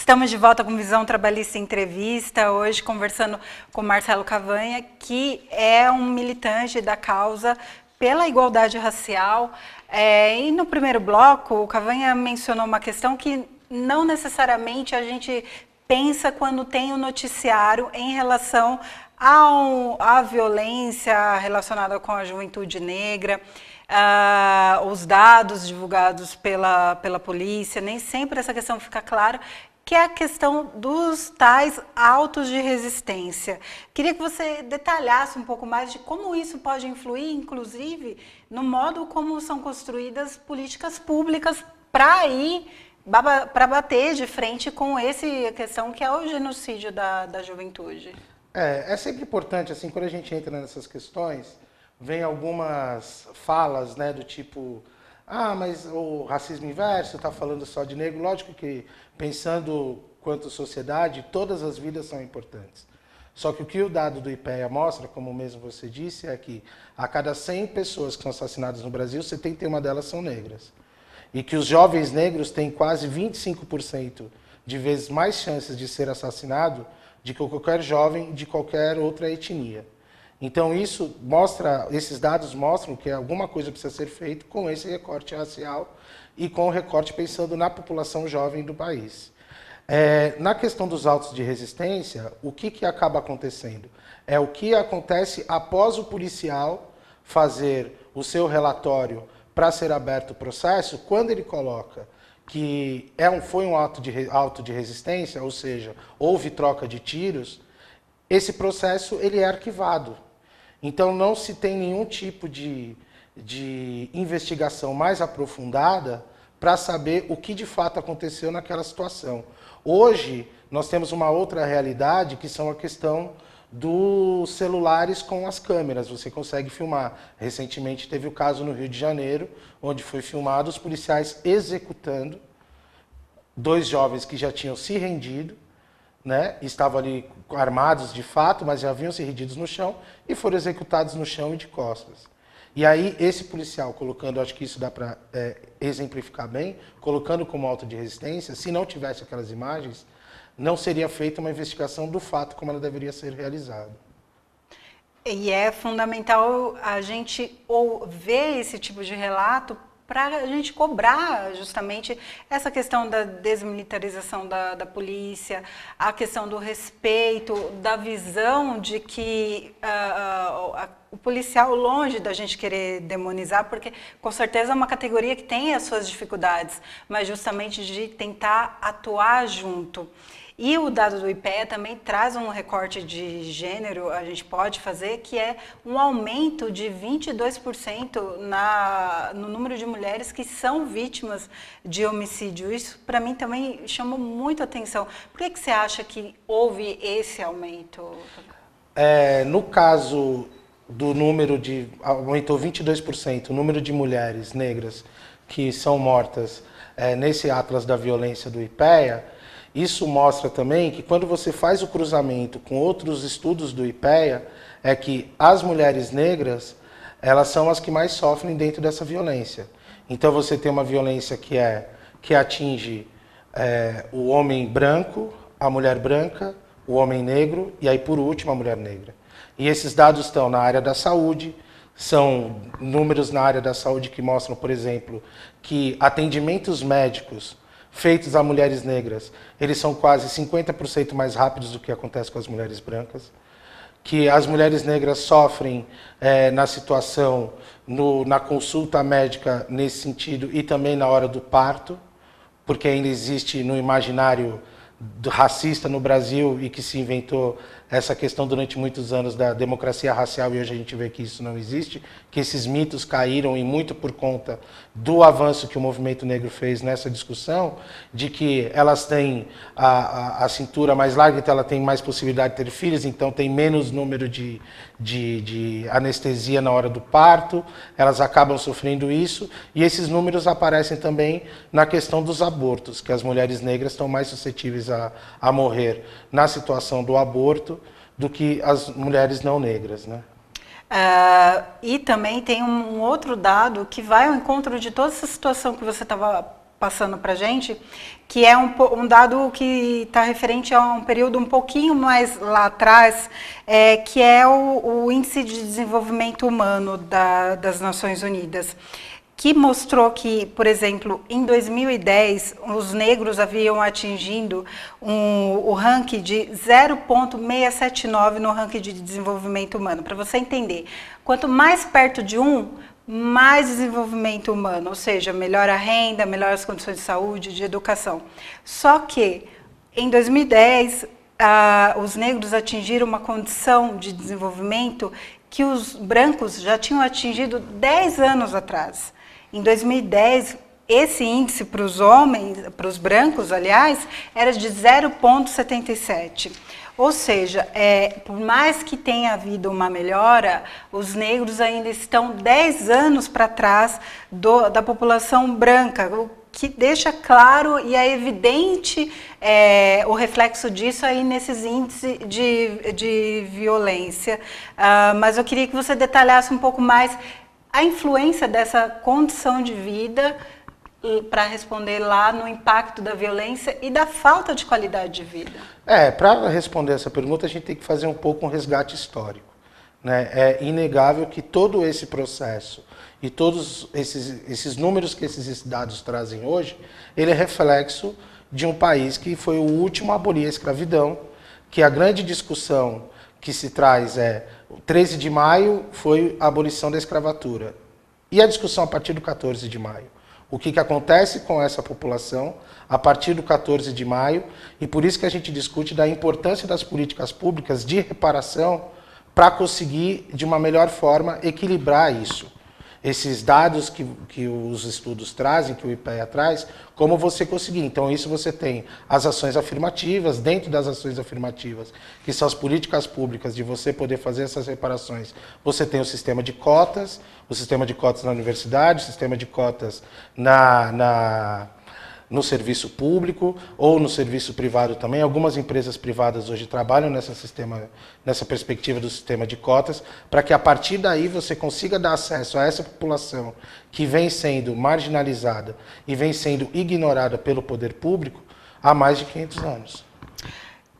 Estamos de volta com Visão Trabalhista Entrevista, hoje conversando com Marcelo Cavanha, que é um militante da causa pela igualdade racial. É, e no primeiro bloco, o Cavanha mencionou uma questão que não necessariamente a gente pensa quando tem o um noticiário em relação à violência relacionada com a juventude negra. Uh, os dados divulgados pela, pela polícia, nem sempre essa questão fica clara que é a questão dos tais altos de resistência. Queria que você detalhasse um pouco mais de como isso pode influir, inclusive, no modo como são construídas políticas públicas para ir para bater de frente com essa questão que é o genocídio da, da juventude. É, é sempre importante, assim, quando a gente entra nessas questões, vem algumas falas, né, do tipo, ah, mas o racismo inverso está falando só de negro. Lógico que, pensando quanto sociedade, todas as vidas são importantes. Só que o que o dado do IPEA mostra, como mesmo você disse, é que a cada 100 pessoas que são assassinadas no Brasil, 71 delas são negras. E que os jovens negros têm quase 25% de vezes mais chances de ser assassinado de que qualquer jovem de qualquer outra etnia. Então isso mostra, esses dados mostram que alguma coisa precisa ser feita com esse recorte racial e com o recorte pensando na população jovem do país. É, na questão dos autos de resistência, o que, que acaba acontecendo? É o que acontece após o policial fazer o seu relatório para ser aberto o processo, quando ele coloca que é um, foi um auto de, auto de resistência, ou seja, houve troca de tiros, esse processo ele é arquivado. Então não se tem nenhum tipo de, de investigação mais aprofundada para saber o que de fato aconteceu naquela situação. Hoje nós temos uma outra realidade que são a questão dos celulares com as câmeras. Você consegue filmar. Recentemente teve o caso no Rio de Janeiro, onde foi filmado os policiais executando dois jovens que já tinham se rendido né? Estavam ali armados de fato, mas já haviam se rendidos no chão e foram executados no chão e de costas. E aí esse policial, colocando, acho que isso dá para é, exemplificar bem, colocando como auto de resistência, se não tivesse aquelas imagens, não seria feita uma investigação do fato como ela deveria ser realizada. E é fundamental a gente ou ver esse tipo de relato para a gente cobrar justamente essa questão da desmilitarização da, da, polícia, a questão do respeito, da visão de que uh, a o policial longe da gente querer demonizar, porque com certeza é uma categoria que tem as suas dificuldades, mas justamente de tentar atuar junto. E o dado do IPEA também traz um recorte de gênero, a gente pode fazer, que é um aumento de 22% na, no número de mulheres que são vítimas de homicídio. Isso, para mim, também chamou muito atenção. Por que, que você acha que houve esse aumento? É, no caso do número de. aumentou 22% o número de mulheres negras que são mortas é, nesse Atlas da Violência do IPEA, isso mostra também que quando você faz o cruzamento com outros estudos do IPEA, é que as mulheres negras elas são as que mais sofrem dentro dessa violência. Então você tem uma violência que é que atinge é, o homem branco, a mulher branca, o homem negro e aí por último a mulher negra. E esses dados estão na área da saúde, são números na área da saúde que mostram, por exemplo, que atendimentos médicos feitos a mulheres negras, eles são quase 50% mais rápidos do que acontece com as mulheres brancas, que as mulheres negras sofrem é, na situação, no, na consulta médica nesse sentido e também na hora do parto, porque ainda existe no imaginário racista no Brasil e que se inventou essa questão durante muitos anos da democracia racial e hoje a gente vê que isso não existe, que esses mitos caíram e muito por conta do avanço que o movimento negro fez nessa discussão, de que elas têm a, a, a cintura mais larga, então ela tem mais possibilidade de ter filhos, então tem menos número de, de, de anestesia na hora do parto, elas acabam sofrendo isso e esses números aparecem também na questão dos abortos, que as mulheres negras estão mais suscetíveis a, a morrer na situação do aborto do que as mulheres não negras, né? Uh, e também tem um outro dado que vai ao encontro de toda essa situação que você estava passando para gente, que é um, um dado que está referente a um período um pouquinho mais lá atrás, é, que é o, o Índice de Desenvolvimento Humano da, das Nações Unidas que mostrou que, por exemplo, em 2010, os negros haviam atingido um, o ranking de 0,679 no ranking de desenvolvimento humano. Para você entender, quanto mais perto de um, mais desenvolvimento humano, ou seja, melhor a renda, melhores condições de saúde, de educação. Só que, em 2010, ah, os negros atingiram uma condição de desenvolvimento que os brancos já tinham atingido 10 anos atrás. Em 2010, esse índice para os homens, para os brancos, aliás, era de 0,77. Ou seja, é, por mais que tenha havido uma melhora, os negros ainda estão 10 anos para trás do, da população branca, o que deixa claro e é evidente é, o reflexo disso aí nesses índices de, de violência. Uh, mas eu queria que você detalhasse um pouco mais a influência dessa condição de vida hum, para responder lá no impacto da violência e da falta de qualidade de vida? É, para responder essa pergunta, a gente tem que fazer um pouco um resgate histórico. Né? É inegável que todo esse processo e todos esses, esses números que esses dados trazem hoje, ele é reflexo de um país que foi o último a abolir a escravidão, que a grande discussão que se traz é o 13 de maio foi a abolição da escravatura. E a discussão a partir do 14 de maio? O que, que acontece com essa população a partir do 14 de maio? E por isso que a gente discute da importância das políticas públicas de reparação para conseguir, de uma melhor forma, equilibrar isso esses dados que, que os estudos trazem, que o IPEA traz, como você conseguir. Então, isso você tem as ações afirmativas, dentro das ações afirmativas, que são as políticas públicas de você poder fazer essas reparações, você tem o sistema de cotas, o sistema de cotas na universidade, o sistema de cotas na, na no serviço público ou no serviço privado também. Algumas empresas privadas hoje trabalham nessa, sistema, nessa perspectiva do sistema de cotas, para que a partir daí você consiga dar acesso a essa população que vem sendo marginalizada e vem sendo ignorada pelo poder público há mais de 500 anos.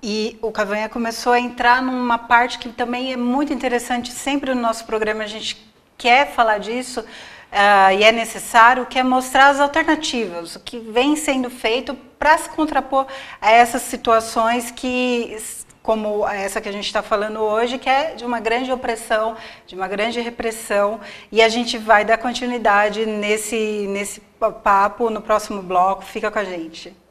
E o Cavanha começou a entrar numa parte que também é muito interessante, sempre no nosso programa a gente quer falar disso, uh, e é necessário, que é mostrar as alternativas, o que vem sendo feito para se contrapor a essas situações que como essa que a gente está falando hoje, que é de uma grande opressão, de uma grande repressão, e a gente vai dar continuidade nesse, nesse papo no próximo bloco. Fica com a gente.